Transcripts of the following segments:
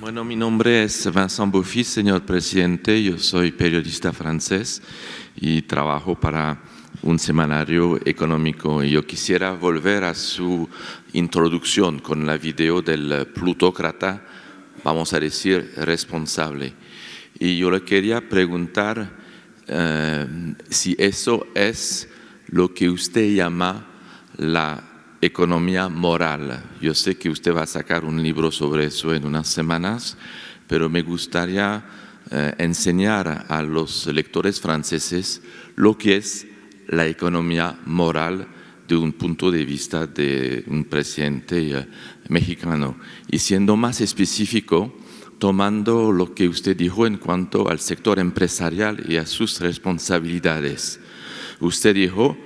Bueno, mi nombre es Vincent Buffy, señor presidente. Yo soy periodista francés y trabajo para un semanario económico. y Yo quisiera volver a su introducción con la video del plutócrata, vamos a decir, responsable. Y yo le quería preguntar eh, si eso es lo que usted llama la economía moral. Yo sé que usted va a sacar un libro sobre eso en unas semanas, pero me gustaría eh, enseñar a los lectores franceses lo que es la economía moral de un punto de vista de un presidente eh, mexicano. Y siendo más específico, tomando lo que usted dijo en cuanto al sector empresarial y a sus responsabilidades. Usted dijo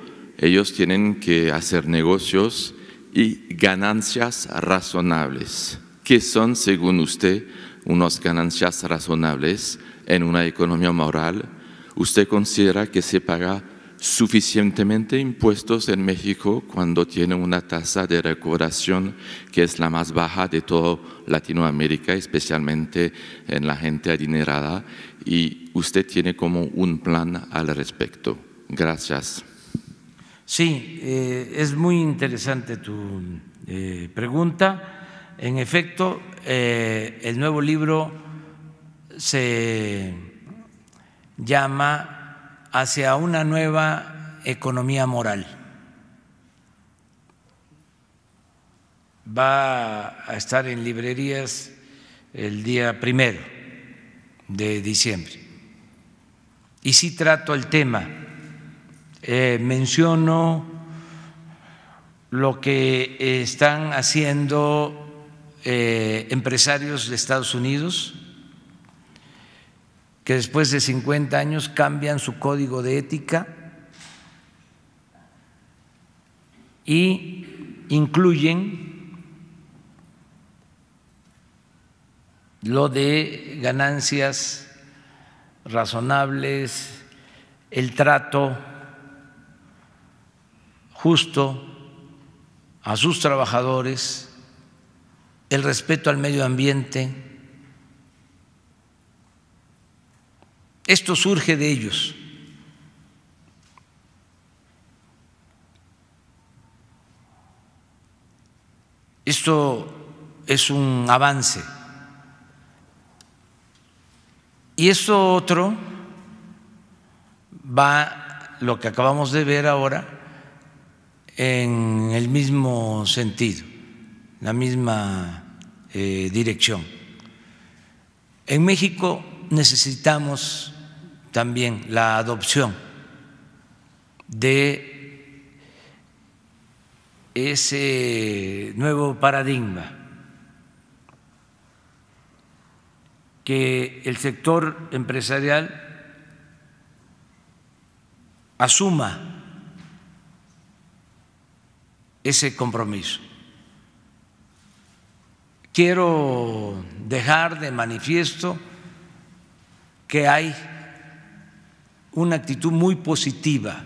ellos tienen que hacer negocios y ganancias razonables. ¿Qué son, según usted, unas ganancias razonables en una economía moral? ¿Usted considera que se paga suficientemente impuestos en México cuando tiene una tasa de recuperación que es la más baja de toda Latinoamérica, especialmente en la gente adinerada, y usted tiene como un plan al respecto. Gracias. Sí, eh, es muy interesante tu eh, pregunta. En efecto, eh, el nuevo libro se llama Hacia una nueva economía moral. Va a estar en librerías el día primero de diciembre. Y sí trato el tema eh, menciono lo que están haciendo eh, empresarios de Estados Unidos, que después de 50 años cambian su código de ética y incluyen lo de ganancias razonables, el trato justo a sus trabajadores, el respeto al medio ambiente. Esto surge de ellos. Esto es un avance. Y esto otro va, lo que acabamos de ver ahora, en el mismo sentido, la misma eh, dirección. En México necesitamos también la adopción de ese nuevo paradigma que el sector empresarial asuma ese compromiso. Quiero dejar de manifiesto que hay una actitud muy positiva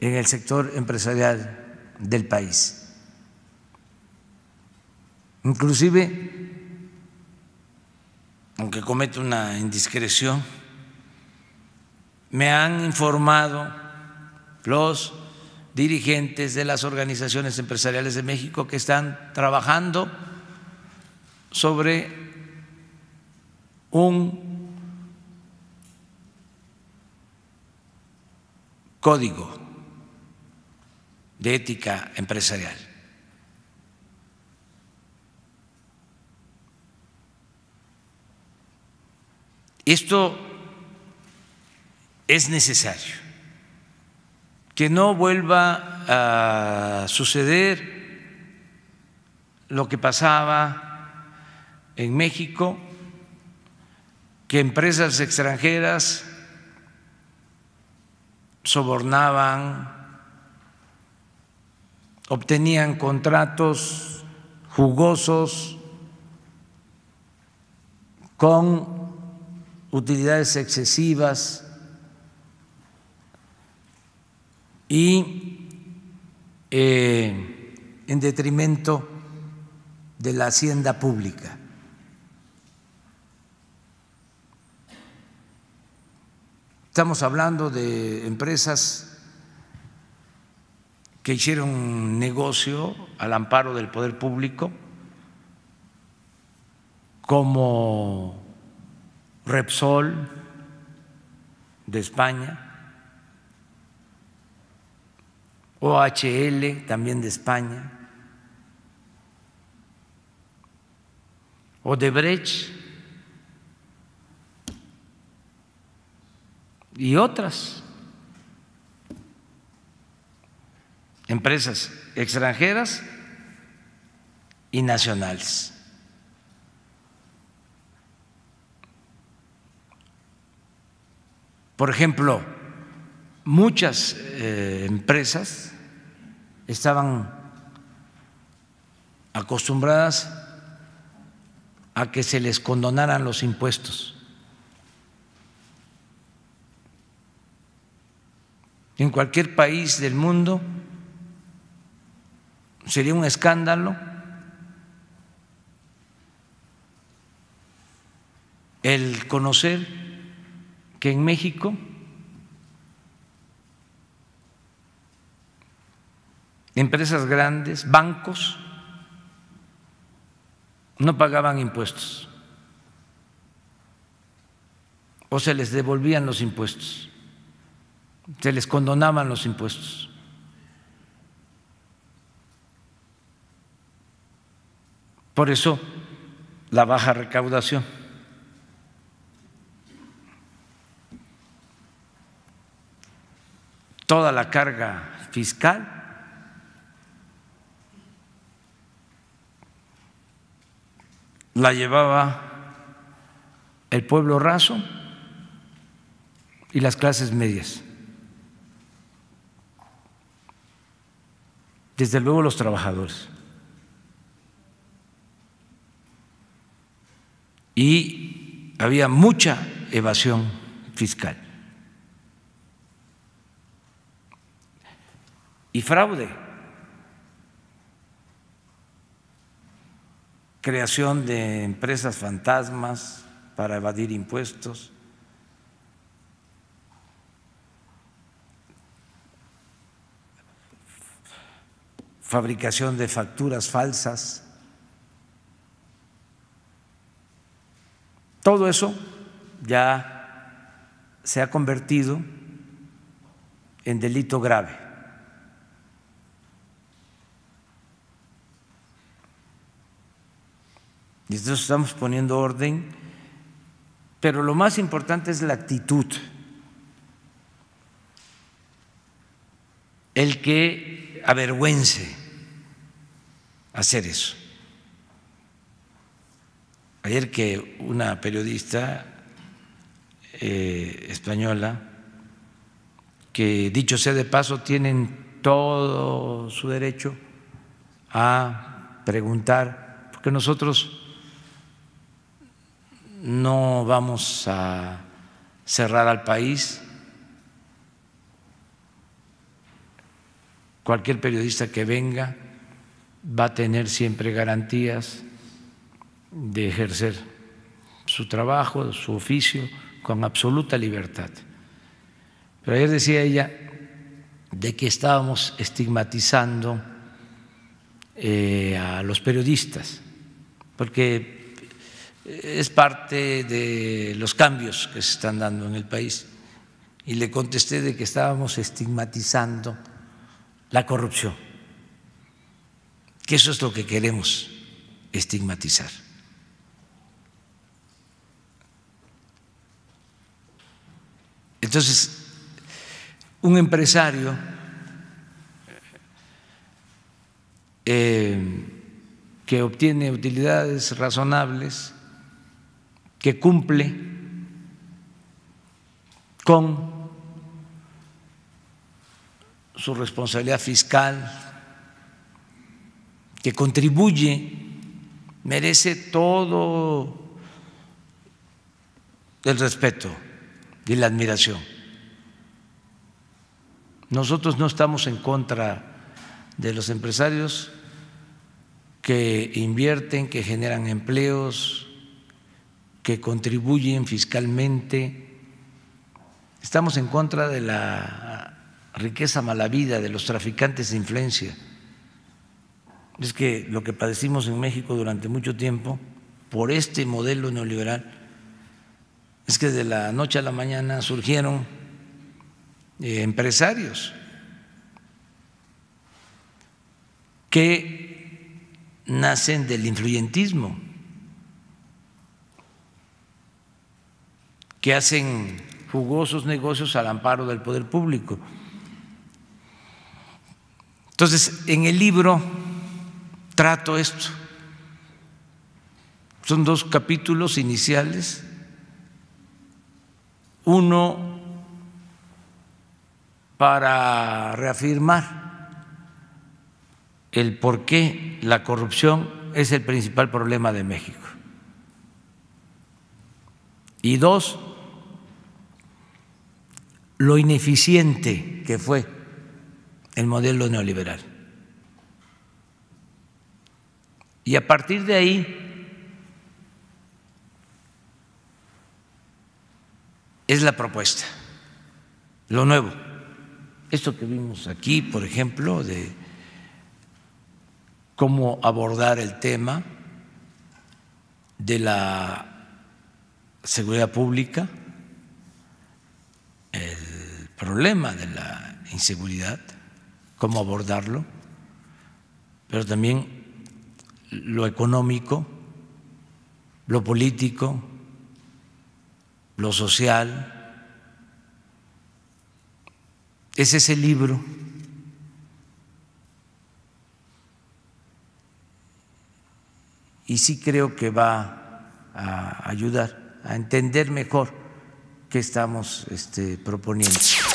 en el sector empresarial del país. Inclusive, aunque cometo una indiscreción, me han informado los dirigentes de las organizaciones empresariales de México que están trabajando sobre un código de ética empresarial. Esto es necesario que no vuelva a suceder lo que pasaba en México, que empresas extranjeras sobornaban, obtenían contratos jugosos con utilidades excesivas y eh, en detrimento de la hacienda pública. Estamos hablando de empresas que hicieron negocio al amparo del poder público, como Repsol de España, OHL también de España, Odebrecht y otras empresas extranjeras y nacionales. Por ejemplo, muchas eh, empresas estaban acostumbradas a que se les condonaran los impuestos. En cualquier país del mundo sería un escándalo el conocer que en México empresas grandes, bancos, no pagaban impuestos o se les devolvían los impuestos, se les condonaban los impuestos. Por eso la baja recaudación. Toda la carga fiscal la llevaba el pueblo raso y las clases medias. Desde luego los trabajadores. Y había mucha evasión fiscal. Y fraude. creación de empresas fantasmas para evadir impuestos, fabricación de facturas falsas. Todo eso ya se ha convertido en delito grave. Y entonces estamos poniendo orden, pero lo más importante es la actitud. El que avergüence hacer eso. Ayer que una periodista eh, española, que dicho sea de paso, tienen todo su derecho a preguntar, porque nosotros no vamos a cerrar al país. Cualquier periodista que venga va a tener siempre garantías de ejercer su trabajo, su oficio, con absoluta libertad. Pero ayer decía ella de que estábamos estigmatizando eh, a los periodistas, porque es parte de los cambios que se están dando en el país. Y le contesté de que estábamos estigmatizando la corrupción, que eso es lo que queremos estigmatizar. Entonces, un empresario eh, que obtiene utilidades razonables, que cumple con su responsabilidad fiscal, que contribuye, merece todo el respeto y la admiración. Nosotros no estamos en contra de los empresarios que invierten, que generan empleos, que contribuyen fiscalmente. Estamos en contra de la riqueza mala vida de los traficantes de influencia. Es que lo que padecimos en México durante mucho tiempo por este modelo neoliberal es que de la noche a la mañana surgieron eh, empresarios que nacen del influyentismo que hacen jugosos negocios al amparo del poder público. Entonces, en el libro trato esto. Son dos capítulos iniciales. Uno para reafirmar el por qué la corrupción es el principal problema de México. Y dos, lo ineficiente que fue el modelo neoliberal. Y a partir de ahí es la propuesta, lo nuevo. Esto que vimos aquí, por ejemplo, de cómo abordar el tema de la seguridad pública problema de la inseguridad, cómo abordarlo, pero también lo económico, lo político, lo social. Es ese libro y sí creo que va a ayudar a entender mejor qué estamos este, proponiendo.